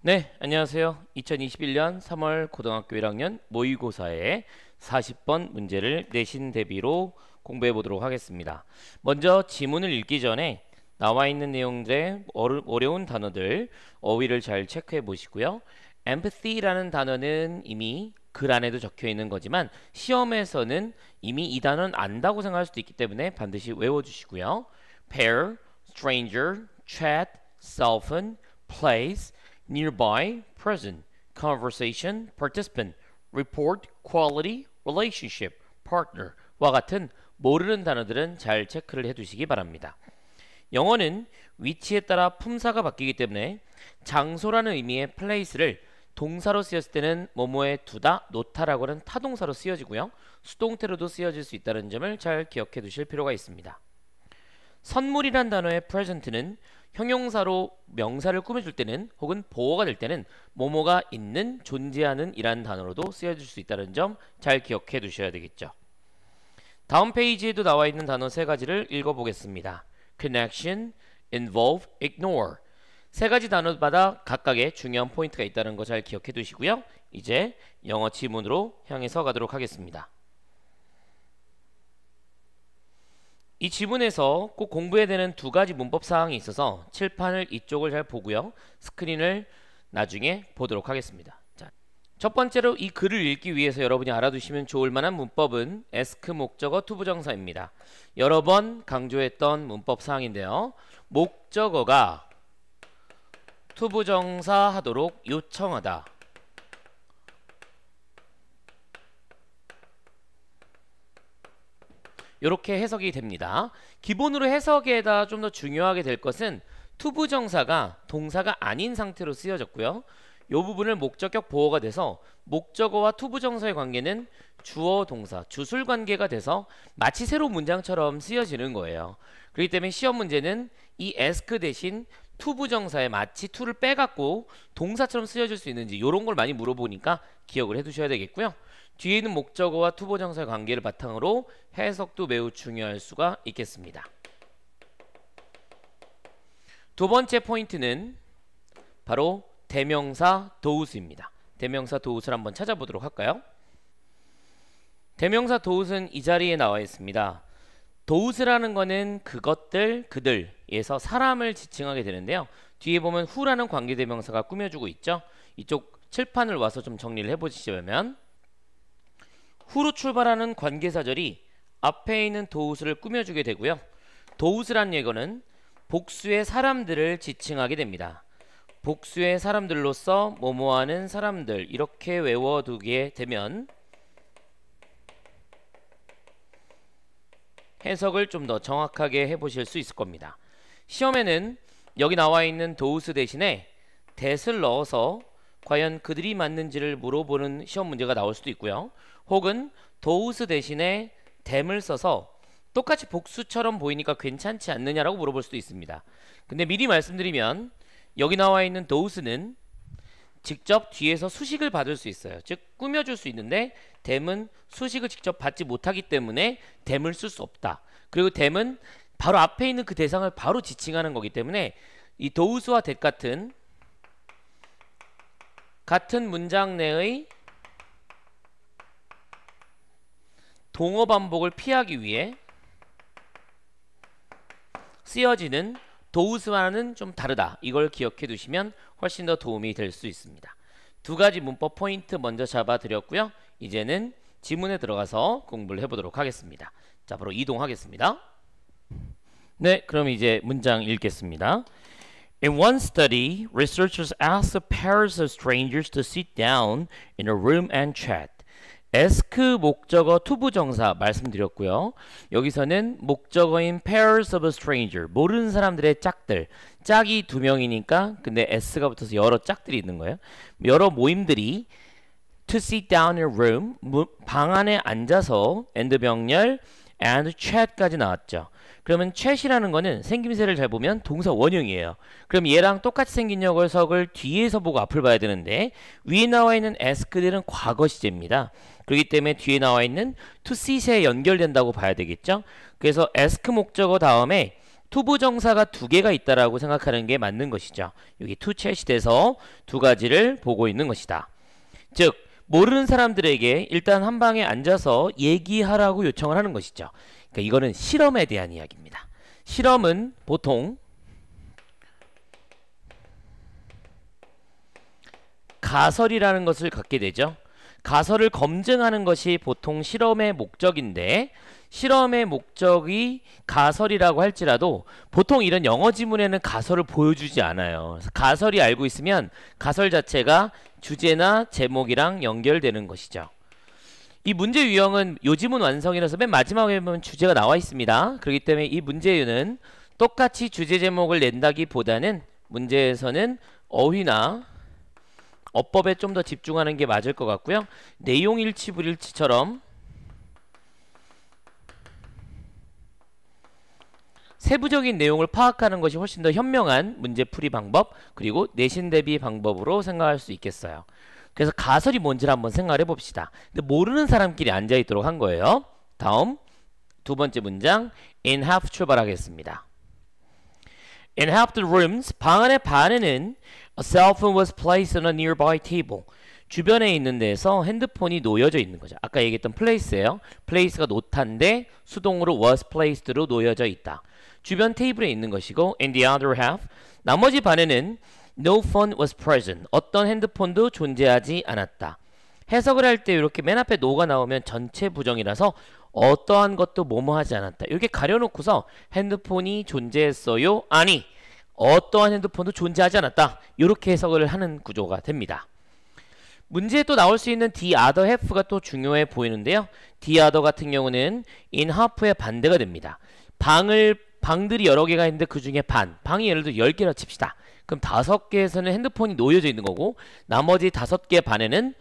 네, 안녕하세요. 2021년 3월 고등학교 1학년 모의고사의 40번 문제를 내신 대비로 공부해 보도록 하겠습니다. 먼저 지문을 읽기 전에 나와 있는 내용들의 어려운 단어들, 어휘를 잘 체크해 보시고요. empathy라는 단어는 이미 글 안에도 적혀 있는 거지만 시험에서는 이미 이 단어는 안다고 생각할 수도 있기 때문에 반드시 외워주시고요. pair, stranger, chat, cell phone, place, nearby, present, conversation, participant, report, quality, relationship, partner 와 같은 모르는 단어들은 잘 체크를 해두시기 바랍니다. 영어는 위치에 따라 품사가 바뀌기 때문에 장소라는 의미의 place를 동사로 쓰였을 때는 뭐뭐에 두다, 놓다라고 하는 타동사로 쓰여지고요. 수동태로도 쓰여질 수 있다는 점을 잘 기억해 두실 필요가 있습니다. 선물이란 단어의 present는 형용사로 명사를 꾸며줄 때는 혹은 보호가될 때는 뭐뭐가 있는 존재하는 이라는 단어로도 쓰여질 수 있다는 점 잘 기억해 두셔야 되겠죠. 다음 페이지에도 나와 있는 단어 세 가지를 읽어보겠습니다. connection, involve, ignore 세 가지 단어마다 각각의 중요한 포인트가 있다는 거 잘 기억해 두시고요. 이제 영어 지문으로 향해서 가도록 하겠습니다. 이 지문에서 꼭 공부해야 되는 두 가지 문법 사항이 있어서 칠판을 이쪽을 잘 보고요. 스크린을 나중에 보도록 하겠습니다. 자, 첫 번째로 이 글을 읽기 위해서 여러분이 알아두시면 좋을 만한 문법은 에스크 목적어 투부정사입니다. 여러 번 강조했던 문법 사항인데요. 목적어가 투부정사 하도록 요청하다. 이렇게 해석이 됩니다. 기본으로 해석에다 좀 더 중요하게 될 것은 투부정사가 동사가 아닌 상태로 쓰여졌고요. 이 부분을 목적격 보호가 돼서 목적어와 투부정사의 관계는 주어 동사, 주술 관계가 돼서 마치 새로 문장처럼 쓰여지는 거예요. 그렇기 때문에 시험 문제는 이 ask 대신 투부정사에 마치 투를 빼갖고 동사처럼 쓰여질 수 있는지 이런 걸 많이 물어보니까 기억을 해두셔야 되겠고요. 뒤에 있는 목적어와 투보정사의 관계를 바탕으로 해석도 매우 중요할 수가 있겠습니다. 두 번째 포인트는 바로 대명사 도우스입니다. 대명사 도우스를 한번 찾아보도록 할까요? 대명사 도우스는 이 자리에 나와 있습니다. 도우스라는 거는 그것들, 그들에서 사람을 지칭하게 되는데요. 뒤에 보면 후라는 관계대명사가 꾸며주고 있죠. 이쪽 칠판을 와서 좀 정리를 해보시면 후로 출발하는 관계사절이 앞에 있는 도우스를 꾸며주게 되고요. 도우스란 예거는 복수의 사람들을 지칭하게 됩니다. 복수의 사람들로서 뭐뭐하는 사람들 이렇게 외워두게 되면 해석을 좀 더 정확하게 해보실 수 있을 겁니다. 시험에는 여기 나와 있는 도우스 대신에 대을 넣어서 과연 그들이 맞는지를 물어보는 시험 문제가 나올 수도 있고요. 혹은 도우스 대신에 댐을 써서 똑같이 복수처럼 보이니까 괜찮지 않느냐라고 물어볼 수도 있습니다. 근데 미리 말씀드리면 여기 나와 있는 도우스는 직접 뒤에서 수식을 받을 수 있어요. 즉 꾸며줄 수 있는데 댐은 수식을 직접 받지 못하기 때문에 댐을 쓸 수 없다. 그리고 댐은 바로 앞에 있는 그 대상을 바로 지칭하는 거기 때문에 이 도우스와 댓 같은 같은 문장 내의 동어 반복을 피하기 위해 쓰여지는 도우스와는 좀 다르다. 이걸 기억해 두시면 훨씬 더 도움이 될 수 있습니다. 두 가지 문법 포인트 먼저 잡아드렸고요. 이제는 지문에 들어가서 공부를 해보도록 하겠습니다. 자, 바로 이동하겠습니다. 네, 그럼 이제 문장 읽겠습니다. In one study, researchers asked pairs of strangers to sit down in a room and chat. 에스크 목적어 투부 정사 말씀드렸고요. 여기서는 목적어인 pairs of a stranger, 모르는 사람들의 짝들. 짝이 두 명이니까 근데 s가 붙어서 여러 짝들이 있는 거예요. 여러 모임들이 to sit down in a room, 방 안에 앉아서 and 병렬 and chat까지 나왔죠. 그러면 최 h 라는 거는 생김새를 잘 보면 동사 원형이에요. 그럼 얘랑 똑같이 생긴 녀석을 뒤에서 보고 앞을 봐야 되는데 위에 나와 있는 ask들은 과거 시제입니다. 그렇기 때문에 뒤에 나와 있는 to s e t 에 연결된다고 봐야 되겠죠. 그래서 ask 목적어 다음에 투부정사가 두 개가 있다라고 생각하는 게 맞는 것이죠. 여기 to chat이 돼서 두 가지를 보고 있는 것이다. 즉 모르는 사람들에게 일단 한 방에 앉아서 얘기하라고 요청을 하는 것이죠. 그러니까 이거는 실험에 대한 이야기입니다. 실험은 보통 가설이라는 것을 갖게 되죠. 가설을 검증하는 것이 보통 실험의 목적인데 실험의 목적이 가설이라고 할지라도 보통 이런 영어 지문에는 가설을 보여주지 않아요. 가설이 알고 있으면 가설 자체가 주제나 제목이랑 연결되는 것이죠. 이 문제 유형은 요지문 완성이라서 맨 마지막에 보면 주제가 나와 있습니다. 그렇기 때문에 이문제는 똑같이 주제 제목을 낸다기보다는 문제에서는 어휘나 어법에 좀 더 집중하는 게 맞을 것 같고요. 내용 일치 불일치처럼 세부적인 내용을 파악하는 것이 훨씬 더 현명한 문제풀이 방법 그리고 내신 대비 방법으로 생각할 수 있겠어요. 그래서 가설이 뭔지를 한번 생각을 해봅시다. 근데 모르는 사람끼리 앉아있도록 한 거예요. 다음 두 번째 문장 in half 출발하겠습니다. In half the rooms, 방안에 반에는 a cell phone was placed on a nearby table. 주변에 있는 데서 핸드폰이 놓여져 있는 거죠. 아까 얘기했던 place예요. place가 노타인데 수동으로 was placed로 놓여져 있다. 주변 테이블에 있는 것이고 in the other half 나머지 반에는 No phone was present. 어떤 핸드폰도 존재하지 않았다. 해석을 할 때 이렇게 맨 앞에 no가 나오면 전체 부정이라서 어떠한 것도 뭐뭐 하지 않았다. 이렇게 가려놓고서 핸드폰이 존재했어요? 아니, 어떠한 핸드폰도 존재하지 않았다. 이렇게 해석을 하는 구조가 됩니다. 문제에 또 나올 수 있는 the other half가 또 중요해 보이는데요. the other 같은 경우는 in half의 반대가 됩니다. 방을 방들이 여러 개가 있는데 그 중에 반, 방이 예를 들어 10개라 칩시다. 그럼 다섯 개에서는 핸드폰이 놓여져 있는 거고 나머지 다섯 개 반에는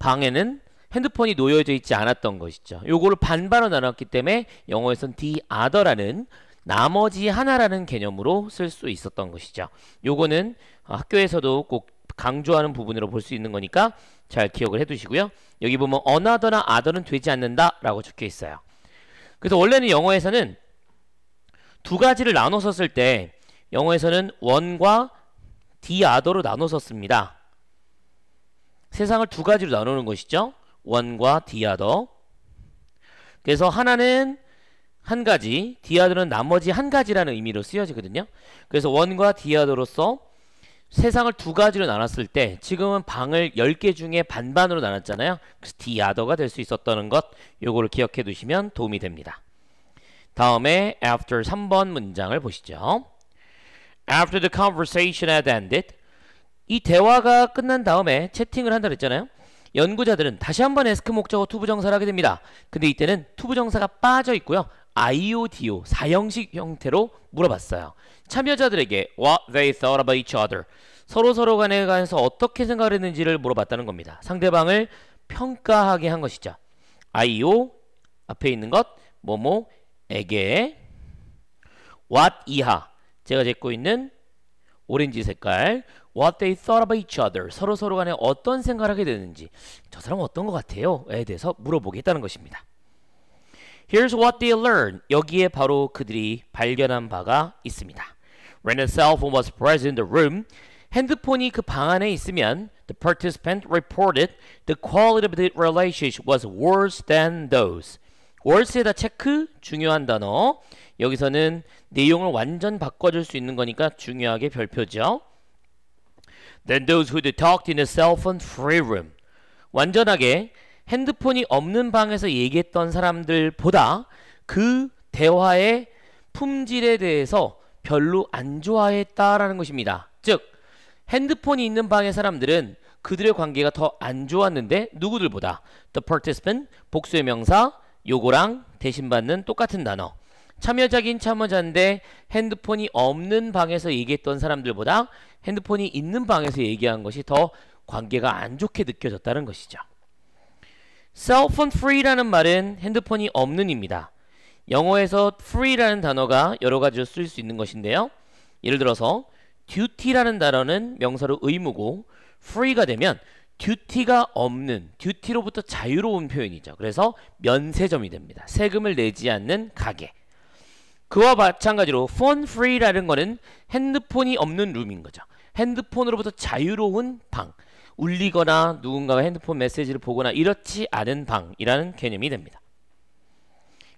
방에는 핸드폰이 놓여져 있지 않았던 것이죠. 요거를 반반으로 나눴기 때문에 영어에선 the other라는 나머지 하나라는 개념으로 쓸 수 있었던 것이죠. 요거는 학교에서도 꼭 강조하는 부분으로 볼 수 있는 거니까 잘 기억을 해두시고요. 여기 보면 another나 other는 되지 않는다 라고 적혀 있어요. 그래서 원래는 영어에서는 두 가지를 나눠서 쓸 때 영어에서는 one과 디아도로 나눠서 씁니다. 세상을 두 가지로 나누는 것이죠. 원과 디아도 그래서 하나는 한 가지, 디아도는 나머지 한 가지라는 의미로 쓰여지거든요. 그래서 원과 디아도로서 세상을 두 가지로 나눴을 때 지금은 방을 10개 중에 반반으로 나눴잖아요. 그래서 디아도가될 수 있었다는 것 요거를 기억해 두시면 도움이 됩니다. 다음에 after 3번 문장을 보시죠. After the conversation had ended. 이 대화가 끝난 다음에 채팅을 한다 그랬잖아요. 연구자들은 다시 한번 에스크 목적어 투부정사를 하게 됩니다. 근데 이때는 투부정사가 빠져 있고요. IODO 사형식 형태로 물어봤어요. 참여자들에게 what they thought about each other 서로서로 간에 관해서 어떻게 생각 했는지를 물어봤다는 겁니다. 상대방을 평가하게 한 것이죠. IO 앞에 있는 것 뭐뭐에게 what 이하 제가 짓고 있는 오렌지 색깔 What they thought about each other 서로 서로 간에 어떤 생각을 하게 되는지 저 사람 어떤 것 같아요? 에 대해서 물어보겠다는 것입니다 Here's what they learned 여기에 바로 그들이 발견한 바가 있습니다 When the cell phone was present in the room 핸드폰이 그 방 안에 있으면 The participant reported the quality of the relationship was worse than those 월세다 체크 중요한 단어 여기서는 내용을 완전 바꿔줄 수 있는 거니까 중요하게 별표죠 Then those who talked in a cell phone free room 완전하게 핸드폰이 없는 방에서 얘기했던 사람들보다 그 대화의 품질에 대해서 별로 안 좋아했다라는 것입니다. 즉 핸드폰이 있는 방의 사람들은 그들의 관계가 더 안 좋았는데 누구들보다 the participant 복수의 명사 요거랑 대신받는 똑같은 단어 참여자긴 참여자인데 핸드폰이 없는 방에서 얘기했던 사람들보다 핸드폰이 있는 방에서 얘기한 것이 더 관계가 안 좋게 느껴졌다는 것이죠. cell phone free라는 말은 핸드폰이 없는입니다. 영어에서 free라는 단어가 여러 가지로 쓰일 수 있는 것인데요. 예를 들어서 duty라는 단어는 명사로 의무고 free가 되면 듀티가 없는 듀티로부터 자유로운 표현이죠. 그래서 면세점이 됩니다. 세금을 내지 않는 가게. 그와 마찬가지로 phone free라는 거는 핸드폰이 없는 룸인 거죠. 핸드폰으로부터 자유로운 방. 울리거나 누군가가 핸드폰 메시지를 보거나 이렇지 않은 방이라는 개념이 됩니다.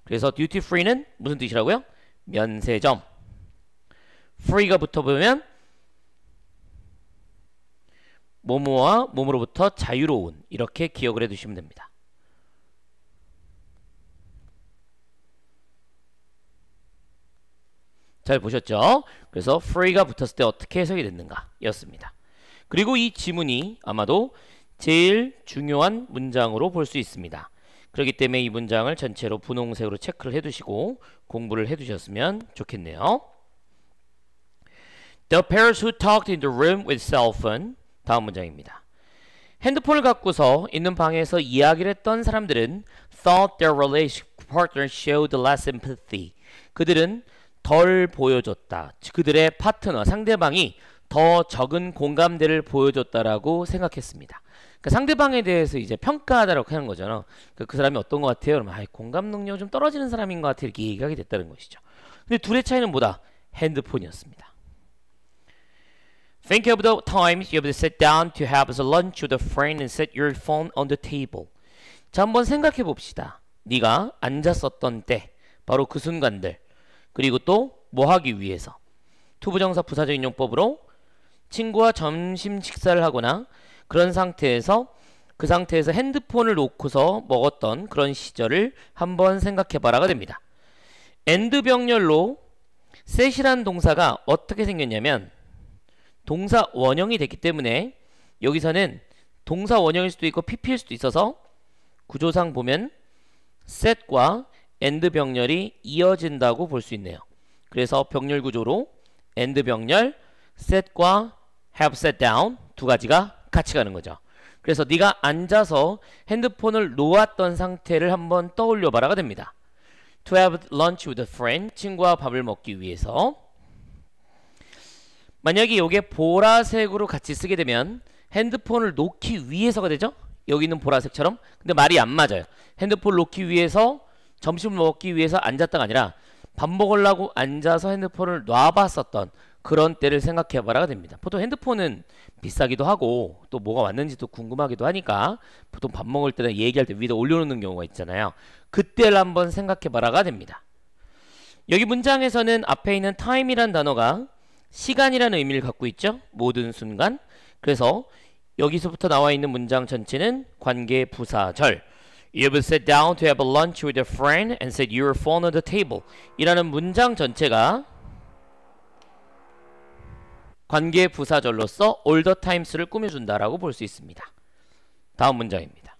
그래서 duty free는 무슨 뜻이라고요? 면세점. free가 붙어보면 모모와 모모로부터 자유로운 이렇게 기억을 해두시면 됩니다. 잘 보셨죠? 그래서 free가 붙었을 때 어떻게 해석이 됐는가 였습니다. 그리고 이 지문이 아마도 제일 중요한 문장으로 볼 수 있습니다. 그렇기 때문에 이 문장을 전체로 분홍색으로 체크를 해두시고 공부를 해두셨으면 좋겠네요. The pairs who talked in the room with cell phone 다음 문장입니다. 핸드폰을 갖고서 있는 방에서 이야기를 했던 사람들은 thought their relationship partner showed less empathy. 그들은 덜 보여줬다. 그들의 파트너, 상대방이 더 적은 공감대를 보여줬다라고 생각했습니다. 그러니까 상대방에 대해서 이제 평가하다라고 하는 거잖아. 그, 그 사람이 어떤 것 같아요? 그러면 아, 공감 능력 좀 떨어지는 사람인 것 같아 이렇게 얘기하게 됐다는 것이죠. 근데 둘의 차이는 뭐다? 핸드폰이었습니다. Think of the times you have sat down to have lunch with a friend and set your phone on the table. 자, 한번 생각해 봅시다. 네가 앉았었던 때, 바로 그 순간들. 그리고 또뭐 하기 위해서. 투부정사 부사적인 용법으로 친구와 점심 식사를 하거나 그런 상태에서 그 상태에서 핸드폰을 놓고서 먹었던 그런 시절을 한번 생각해봐라가 됩니다. 엔드 병렬로 셋이란 동사가 어떻게 생겼냐면 동사 원형이 됐기 때문에 여기서는 동사 원형일 수도 있고 PP일 수도 있어서 구조상 보면 set과 and 병렬이 이어진다고 볼 수 있네요. 그래서 병렬 구조로 and 병렬, set과 have set down 두 가지가 같이 가는 거죠. 그래서 네가 앉아서 핸드폰을 놓았던 상태를 한번 떠올려봐라가 됩니다. To have lunch with a friend, 친구와 밥을 먹기 위해서 만약에 이게 보라색으로 같이 쓰게 되면 핸드폰을 놓기 위해서가 되죠? 여기 있는 보라색처럼 근데 말이 안 맞아요 핸드폰 놓기 위해서 점심 먹기 위해서 앉았다가 아니라 밥 먹으려고 앉아서 핸드폰을 놔봤었던 그런 때를 생각해봐라가 됩니다 보통 핸드폰은 비싸기도 하고 또 뭐가 왔는지도 궁금하기도 하니까 보통 밥 먹을 때나 얘기할 때위에 올려놓는 경우가 있잖아요 그때를 한번 생각해봐라가 됩니다 여기 문장에서는 앞에 있는 time이란 단어가 시간이라는 의미를 갖고 있죠. 모든 순간. 그래서 여기서부터 나와 있는 문장 전체는 관계 부사절. You would sit down to have lunch with a friend and set your phone on the table. 이라는 문장 전체가 관계 부사절로서 all the times를 꾸며준다라고 볼 수 있습니다. 다음 문장입니다.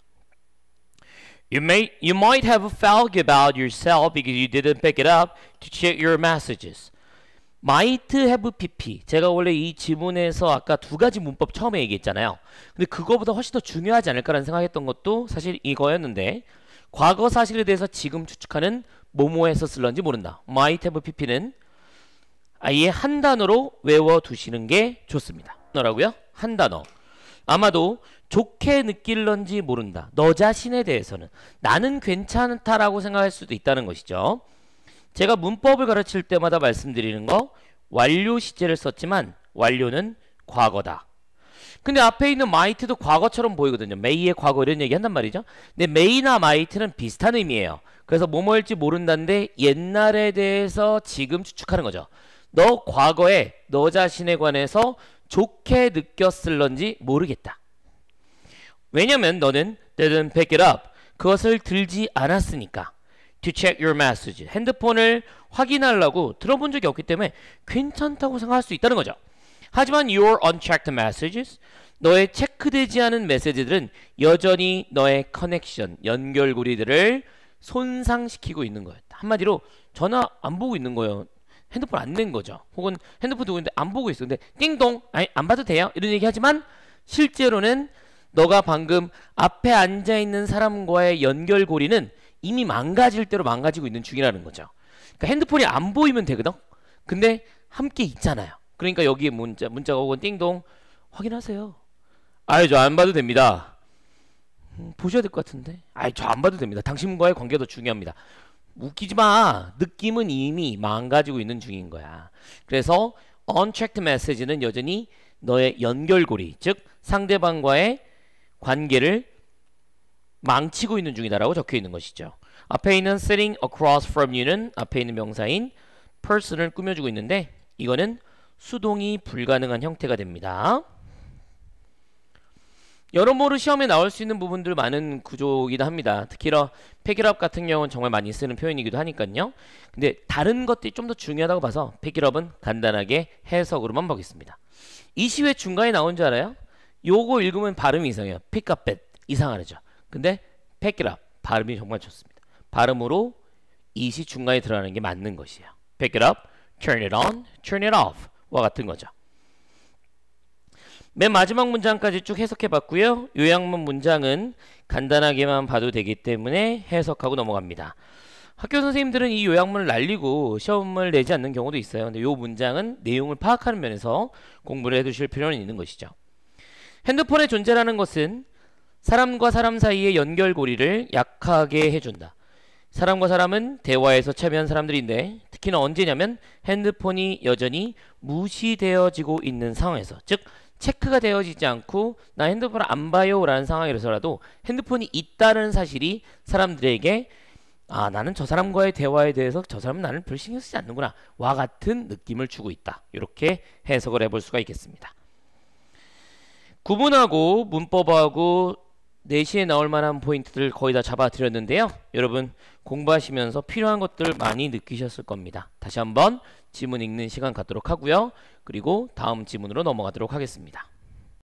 You, may, you might have felt about yourself because you didn't pick it up to check your messages. might have pp 제가 원래 이 지문에서 아까 두 가지 문법 처음에 얘기했잖아요 근데 그거보다 훨씬 더 중요하지 않을까라는 생각했던 것도 사실 이거였는데 과거 사실에 대해서 지금 추측하는 뭐뭐 에서쓸런지 모른다 might have pp는 아예 한 단어로 외워두시는 게 좋습니다 너라고요한 단어 아마도 좋게 느낄런지 모른다 너 자신에 대해서는 나는 괜찮다라고 생각할 수도 있다는 것이죠 제가 문법을 가르칠 때마다 말씀드리는 거 완료 시제를 썼지만 완료는 과거다. 근데 앞에 있는 might도 과거처럼 보이거든요. may의 과거 이런 얘기 한단 말이죠. 근데 may나 might는 비슷한 의미예요. 그래서 뭐뭐 일지 모른다는데 옛날에 대해서 지금 추측하는 거죠. 너 과거에 너 자신에 관해서 좋게 느꼈을런지 모르겠다. 왜냐면 너는 didn't pick it up. 그것을 들지 않았으니까. to check your message. 핸드폰을 확인하려고 들어본 적이 없기 때문에 괜찮다고 생각할 수 있다는 거죠. 하지만 your unchecked messages, 너의 체크되지 않은 메시지들은 여전히 너의 커넥션, 연결고리들을 손상시키고 있는 거예요. 한마디로 전화 안 보고 있는 거예요. 핸드폰 안 낸 거죠. 혹은 핸드폰 두고 있는데 안 보고 있어. 근데 띵동, 아니 안 봐도 돼요. 이런 얘기 하지만 실제로는 너가 방금 앞에 앉아 있는 사람과의 연결고리는 이미 망가질 대로 망가지고 있는 중이라는 거죠. 그러니까 핸드폰이 안 보이면 되거든. 근데 함께 있잖아요. 그러니까 여기에 문자 문자가 오건 띵동 확인하세요. 아유 저안 봐도 됩니다. 음, 보셔야 될 것 같은데. 아유 저안 봐도 됩니다. 당신과의 관계도 중요합니다. 웃기지 마. 느낌은 이미 망가지고 있는 중인 거야. 그래서 unchecked message는 여전히 너의 연결고리, 즉 상대방과의 관계를 망치고 있는 중이다라고 적혀 있는 것이죠. 앞에 있는 sitting across from you는 앞에 있는 명사인 person을 꾸며주고 있는데 이거는 수동이 불가능한 형태가 됩니다. 여러모로 시험에 나올 수 있는 부분들 많은 구조이기도 합니다. 특히나 폐기럽 같은 경우는 정말 많이 쓰는 표현이기도 하니까요. 근데 다른 것들이 좀 더 중요하다고 봐서 폐기럽은 간단하게 해석으로만 보겠습니다. 이 시회 중간에 나온 줄 알아요? 요거 읽으면 발음이 이상해요. 픽업벳 이상하죠. 근데 pick it 발음이 정말 좋습니다. 발음으로 이 시 중간에 들어가는 게 맞는 것이에요. pick it up, turn it on, turn it off 와 같은 거죠. 맨 마지막 문장까지 쭉 해석해 봤고요. 요약문 문장은 간단하게만 봐도 되기 때문에 해석하고 넘어갑니다. 학교 선생님들은 이요약문을 날리고 시험을 내지 않는 경우도 있어요. 근데 요 문장은 내용을 파악하는 면에서 공부를 해두실 필요는 있는 것이죠. 핸드폰의 존재라는 것은 사람과 사람 사이의 연결고리를 약하게 해준다. 사람과 사람은 대화에서 참여한 사람들인데 특히나 언제냐면 핸드폰이 여전히 무시되어지고 있는 상황에서 즉 체크가 되어지지 않고 나 핸드폰 을안 봐요 라는 상황에서라도 핸드폰이 있다는 사실이 사람들에게 아 나는 저 사람과의 대화에 대해서 저 사람은 나를 별 신경 쓰지 않는구나 와 같은 느낌을 주고 있다 이렇게 해석을 해볼 수가 있겠습니다 구분하고 문법하고 4시에 나올 만한 포인트들 거의 다 잡아드렸는데요. 여러분 공부하시면서 필요한 것들 많이 느끼셨을 겁니다. 다시 한번 지문 읽는 시간 갖도록 하고요. 그리고 다음 지문으로 넘어가도록 하겠습니다.